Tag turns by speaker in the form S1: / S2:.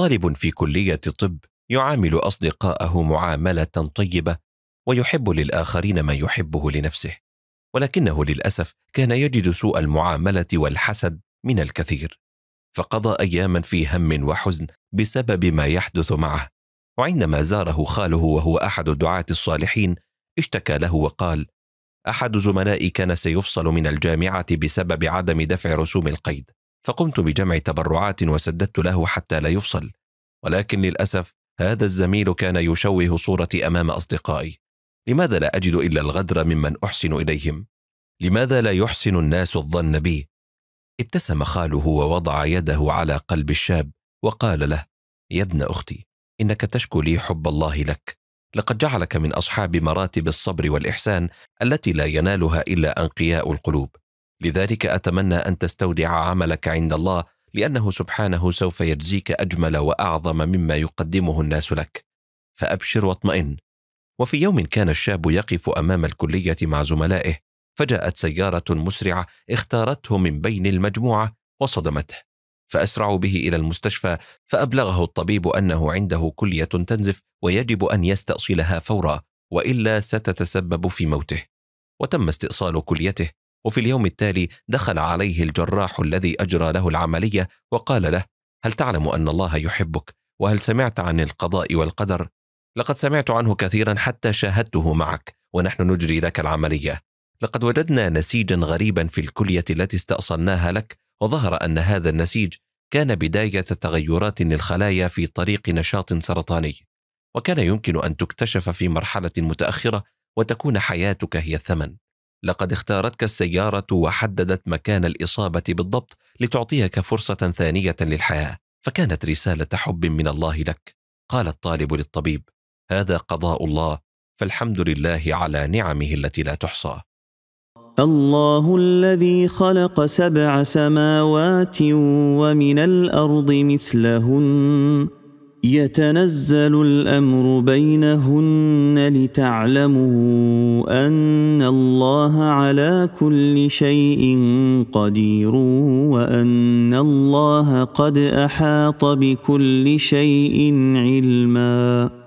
S1: طالب في كلية الطب يعامل أصدقاءه معاملة طيبة ويحب للآخرين ما يحبه لنفسه ولكنه للأسف كان يجد سوء المعاملة والحسد من الكثير فقضى أياما في هم وحزن بسبب ما يحدث معه وعندما زاره خاله وهو أحد الدعاة الصالحين اشتكى له وقال أحد زملائي كان سيفصل من الجامعة بسبب عدم دفع رسوم القيد فقمت بجمع تبرعات وسددت له حتى لا يفصل ولكن للأسف هذا الزميل كان يشوه صورتي أمام أصدقائي لماذا لا أجد إلا الغدر ممن أحسن إليهم؟ لماذا لا يحسن الناس الظن بي؟ ابتسم خاله ووضع يده على قلب الشاب وقال له يا ابن أختي إنك تشكو لي حب الله لك لقد جعلك من أصحاب مراتب الصبر والإحسان التي لا ينالها إلا أنقياء القلوب لذلك اتمنى ان تستودع عملك عند الله لانه سبحانه سوف يجزيك اجمل واعظم مما يقدمه الناس لك فابشر واطمئن وفي يوم كان الشاب يقف امام الكليه مع زملائه فجاءت سياره مسرعه اختارته من بين المجموعه وصدمته فاسرعوا به الى المستشفى فابلغه الطبيب انه عنده كليه تنزف ويجب ان يستاصلها فورا والا ستتسبب في موته وتم استئصال كليته وفي اليوم التالي دخل عليه الجراح الذي أجرى له العملية وقال له هل تعلم أن الله يحبك وهل سمعت عن القضاء والقدر؟ لقد سمعت عنه كثيرا حتى شاهدته معك ونحن نجري لك العملية لقد وجدنا نسيجا غريبا في الكلية التي استأصلناها لك وظهر أن هذا النسيج كان بداية تغيرات للخلايا في طريق نشاط سرطاني وكان يمكن أن تكتشف في مرحلة متأخرة وتكون حياتك هي الثمن لقد اختارتك السيارة وحددت مكان الإصابة بالضبط لتعطيك فرصة ثانية للحياة، فكانت رسالة حب من الله لك. قال الطالب للطبيب: هذا قضاء الله، فالحمد لله على نعمه التي لا تحصى.
S2: الله الذي خلق سبع سماوات ومن الأرض مثلهن يتنزل الامر بينهن لتعلموا ان الله على كل شيء قدير وان الله قد احاط بكل شيء علما